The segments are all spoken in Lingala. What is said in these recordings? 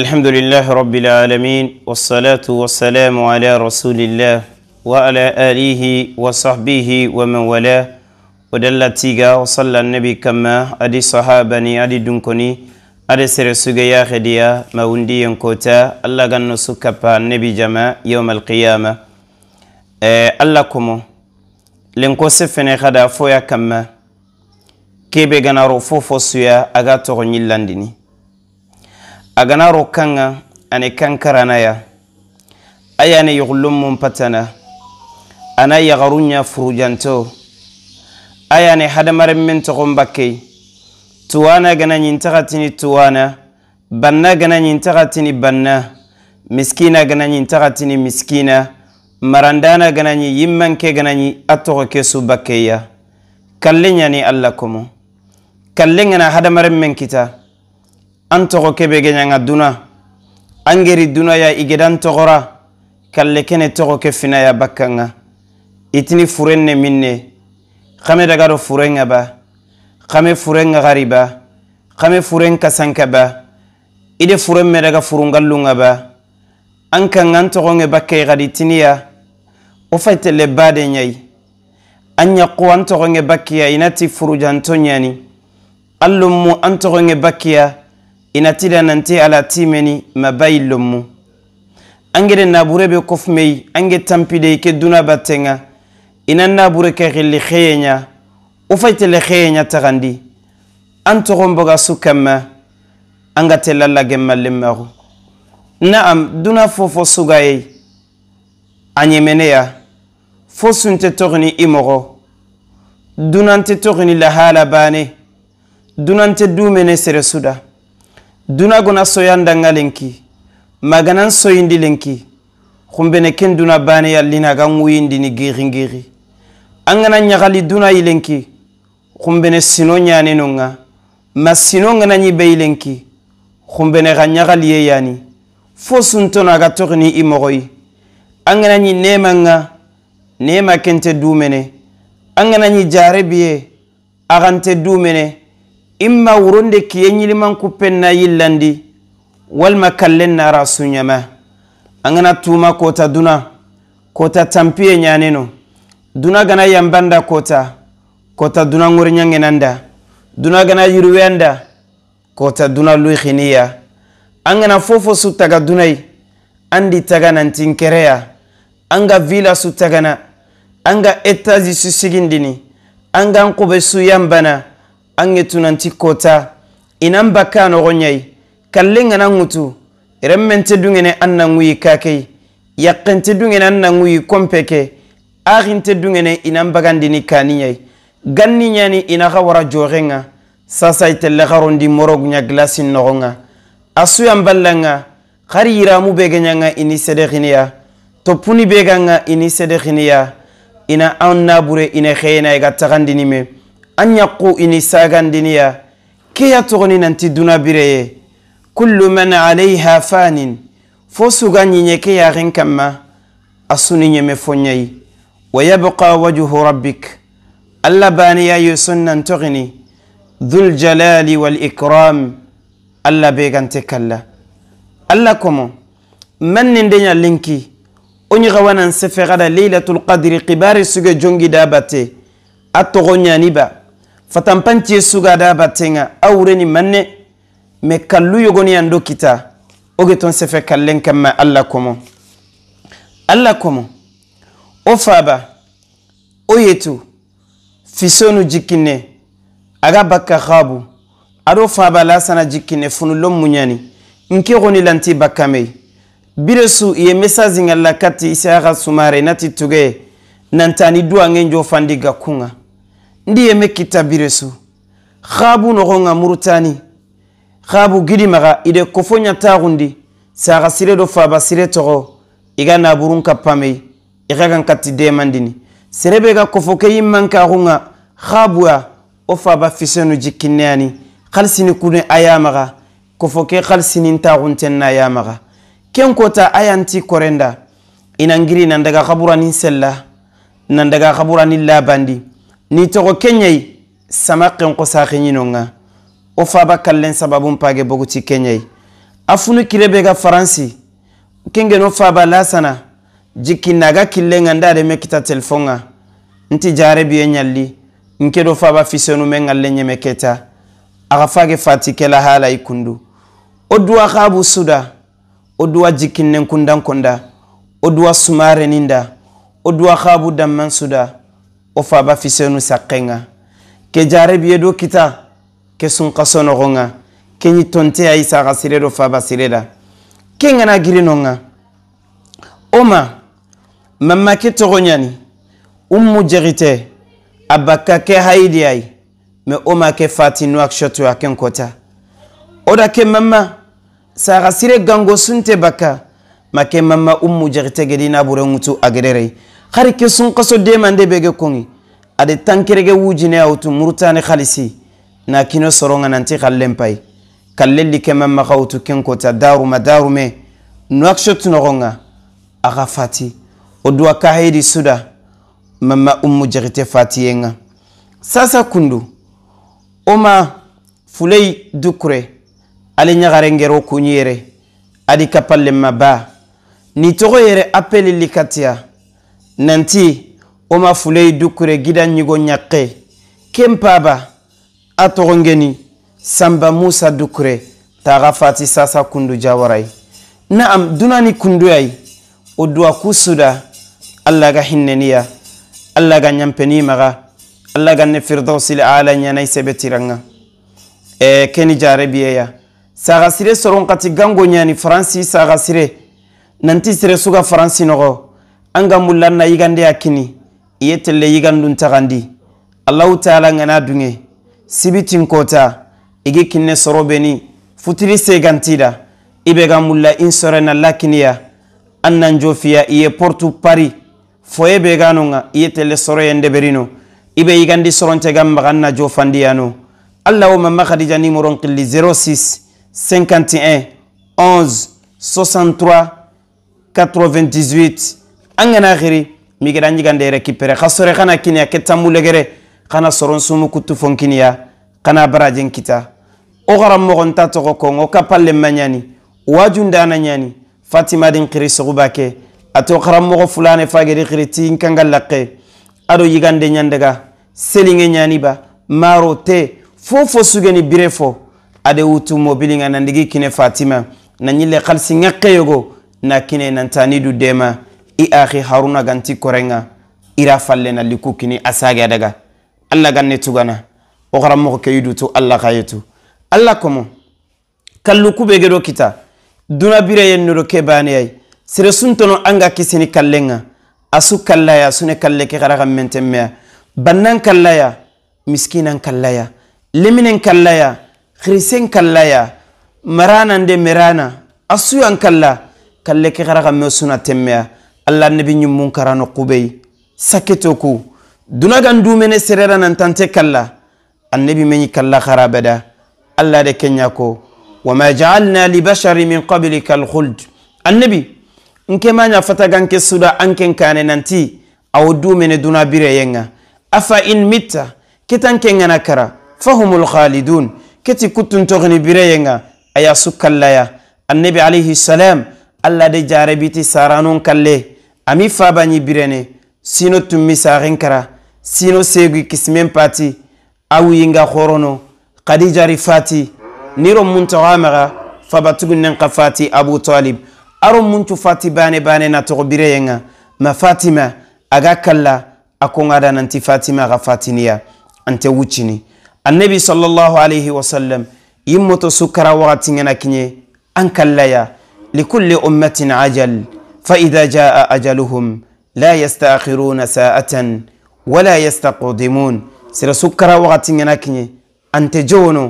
الحمد لله رب العالمين والصلاة والسلام على رسول الله وعلى آله وصحبه ومن والاه ودل تيغا وصلى النبي كما أدي صحابني أدي دنكني أدي سر سجيا خديا ما وندي ينكوتا الله غنو سكبا النبي جما يوم القيامة الله كمو لنكو سفني خدا فويا كما كيبي غنارو فوفو سويا أغا تغني a agana ro kanga ani kankaranaya yi yuglum mun yi ana ya furujanto yana hadamar min bakai tuwa na gana tuwa na banna gana ñintaxatini banna miskina gana ñintaxatini miskina na gana yi manke gana ñi a toxo ke su bakkeya kalle ñani alla komo kalle gana hadamaren men kita antoko kebe genyanga duna. Angeri duna ya igedantokora. Kallekene toko kefina ya bakanga. Itini furenne minne. Kame dagaro furenga ba. Kame furenga gariba. Kame furenka sanka ba. Ide furenme daga furungalunga ba. Anka ngantoko nge bakke igaditini ya. Ufaite lebade nyai. Anyaku antoko nge bakia inati furujantonyani. Allumu antoko nge nge bakia. inatila nante ala timeni mabayi lomu ange de nabure be kofmei ange tampide ke duna batenga ina nabure ke xilli xeyenya ufaite fayitele xeyenya taxandi anto toxonboga sukama angate an ga naam duna fofo sugayei anyemenea fosunte togni sunte dunante togni lahala bane dunante dumene sere suda duna gona soyan danga lenki maganan soyindi lenki xumbene ken duna baneya lina gan wuyindini gixingixi an gana ɲagali duna yi lenki xumbene sino ɲaneno ŋa ma sino gana ɲi be yi lenki xumbene xa ɲagali ye yani fo suntono a ga toxini i moxoyi an gana ɲi neman ŋa nema kente dumene an gana ɲi jarebi ye axante dumene imma wuronde kiye ɲiliman kuppen na yillandi walma kallen nara suɲama an gana tuma kota duna kota tampiye ɲaneno duna gana yambanda kota kota duna ŋoriɲaŋenanda duna gana yiruweyanda kota duna luixiniya an gana fofo su taga dunai an di taga nantin kereya an ga vila su tagana an ga etazi su sigindini an gan kube su yambana angetu nanti kota inamba kano gonyai kalenga nangutu, ngutu remme ntedunge anna nguyi kake yaqte ntedunge kompeke inamba gandini kaninyai ganninyani ina gawara jorenga sasa ite le glasin noronga asu yamballanga kharira mu nga ini sedekhinia topuni beganga ini sedekhinia ina anna bure ina khena e an yaqu ini sagandiniya keya togoni nanti duna bireye kullu man alayha fanin fo suga ɲiɲe ke yaxin kanma a suni ɲeme fo ɲayi wa yabqa wajhu rabbik alla baniya yo sonnantoxini dhul jalali wal ikram alla be gante kalla alla komo man nin de ɲalinki wo ɲixawanan sefe xada leilatul qadri xibari suge jongi da batte a toxo ɲaniba fatanpancie sugada batenga awureni manne me kallu yogoniyan do kita oge ton sefe kallen kanma alla komo alla komo o faba o yetu fisonu jikkinne aga bakka xabu ado faba lasana jikkinne funulon muyani nke xoni lanti bakkamei bire su iye message ngalla kati isaaxa sumare nati tugeye nantani duwangen jo fandi gakkunga ndi yeme kitabire su xaabu noxonga murutani xaabu gidimaxa ide kofo ɲataxundi saxa sire do faba sire toxo i ga naburun kappamei i xa gan kati demandini serebe ga kofo ke yimmankaxunga xaabuya wo faba fisenu jikkinneyani xalisini kune a yamaxa kofo ke xalisinintaaxunten na yamaxa ken kota a yanti korenda inangiri nandaga xaburanin sella nandaga xaburanin labandi ni togo kenyai sama kenko saxe ɲinonga wo faba kallen sababun page boguti kenyai a funu kirebe ga faransi kengeno faba lasana jikkinna ga killenga nda deme kita telefon ga nti jare biye ɲalli nke do faba fisenu men galle ɲeme keta aga fage fati kela hala i kundu wo duwa xabu suda wo duwa jikkinnen kundan konda wo duwa sumareninda wo duwa xabu damman suda wo faba fisenu sakkenga ke jarebiye do kita ke sunka sonogonga ke ɲi tonteya i saga sire do faba sire da ke ŋana girinonga wo ma mamma ke togo ɲani ummu jegite a bakka ke hayidi ayi me wo ma ke fatinu akshotu a ken kota wo da ke mamma saga sire gango sunte bakka ma ke mamma ummu jegite gedina buren ŋutu a gederei hari ke sunkaso demande bege kongi ade tankerege wujine awtu murutani khalisi na kino soronga nanti khallen pay kallelli keman maxawutu kenkota daruma darume nuakshot noxonga axa fati wo duwa kahedi suda mama ummu jaxite fatiyenga sasa kundu oma fulei dukure ali ɲagarengero kuɲi yere adi kapallenma ba ni toxo yere appelilli katiya nanti wo ma fulei dukkure gida ɲigo ɲakke ken paba a togongeni sanba musa dukkure taga fati sasa kundu jawarayi na'am dunani kunduyayi wo duwa suda alla ga hinneniya alla ga ɲanpeni maga alla ga ne firdawsil ala ɲanayi sebetiranga e keni jarebiyeya saga sire soron kati gango ɲani faransi saga sire nanti sire suga faransi nogo anga mullanna yigande akini iye telle yigandun tagandi allahu taala ngana dunge sibitin kota igi kinne sorobeni futiri segantida ibe ga mulla in sorena lakiniya an nan jofiya iye portu pari foye be gano nga iye telle soroyende berino ibe yigandi soronte ga maga an na jofandiyano allah wo mama khadija nimoron qilli 06 51 11 63 98 an gana xiri migeda an ɲigande récupéré xa sore xana kiniya ke tammulegere xana soron sumu kuttu fon kiniya xana barajen kita wo xara moxonta toxo kon wo kapallenma ɲani wajundana ɲani fatimadin xiri soxuba ke ato xaranmoxo fulane fagedi xiri tin kanga laqe ado yigande ɲandaga selinŋe ɲaniba maro te fo fo sugeni bire fo ade wutu mobilinŋa nandigi kine fatima na ɲille xalisi ŋaxeyogo na kine nantani du dema i akhi haruna ganti korenga ira fallena a asage daga alla ganne tugana o gara mo ke yudu alla khayetu alla komo kallu kube gedo kita duna bire yen no ke bani ay sere suntono anga kisini kallenga asu kallaya sune kalle ke gara gamente me bannan kallaya miskinan kallaya leminen kallaya khrisen kallaya marana nde merana asu an kalla kalle ke gara gamme suna temmeya allah alla munkara no kubey sakketo ku dunagan dumene serera tante kalla annabi meni kalla harabada allah de kenya ko wama jaalna libashari min qablika khuld annabi nke fata fataganke suda anken kane nanti awo dumene duna yenga afa in mitta kitan kenga kara fahumul khalidun keti togni bire yenga aya su kallaya annabi alayhi salam allah de jarabiti saranun kalle ami fa baɲi birene sino tummi saxen kara sino segui kisimen pati awu yinga xorono khadijari fati niro mun toxa maxa fabatugunnen xa fati abu talib aro muncu fati bane bane na toxo bireyenga ma fatima aga kalla a konga da nanti fatima xa fatiniya ante wuccini annabi sallallahu alayhi wasallam yimmoto sukara waxatingena kiɲe an kallaya likulli ummatin ajal فإذا جاء أجلهم لا يستأخرون ساعة ولا يستقدمون سر سكر وقت ينكني أنت جونو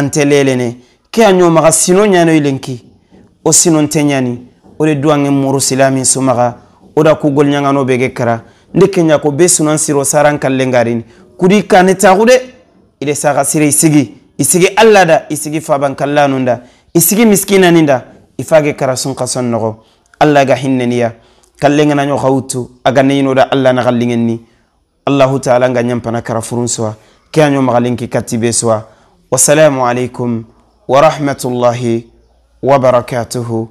أنت ليلني كأن يوم غسينو يانو يلنكي وسينو تنياني ore duwange muru silami sumaga oda kugol ñagano bege kara nde kenya ko be sunan siro saran kallen kudi kane taxude ide saxa sire isigi isigi alla da isigi faban kallanunda isigi miskinaninda ifage kara sunka son allah ga hinneniya kallengenaño xawutu aga neyinoda allah naxallingenni allahu taala nga ñampana kara furun sowa ke año maxalinki kattibe sowa wasalamu rahmatullahi wa wabarakatuhu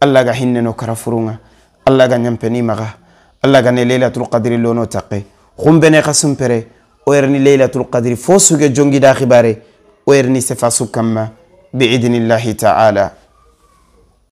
allah ga hinneno kara furunga allah ga ñampeni maxa allah ga ne leylatul qadri lono taqe xumbene xa sumpere o yerni leylatul qadri fosuge jongi da khibare o yerni sefa su kamma biidnillahi taala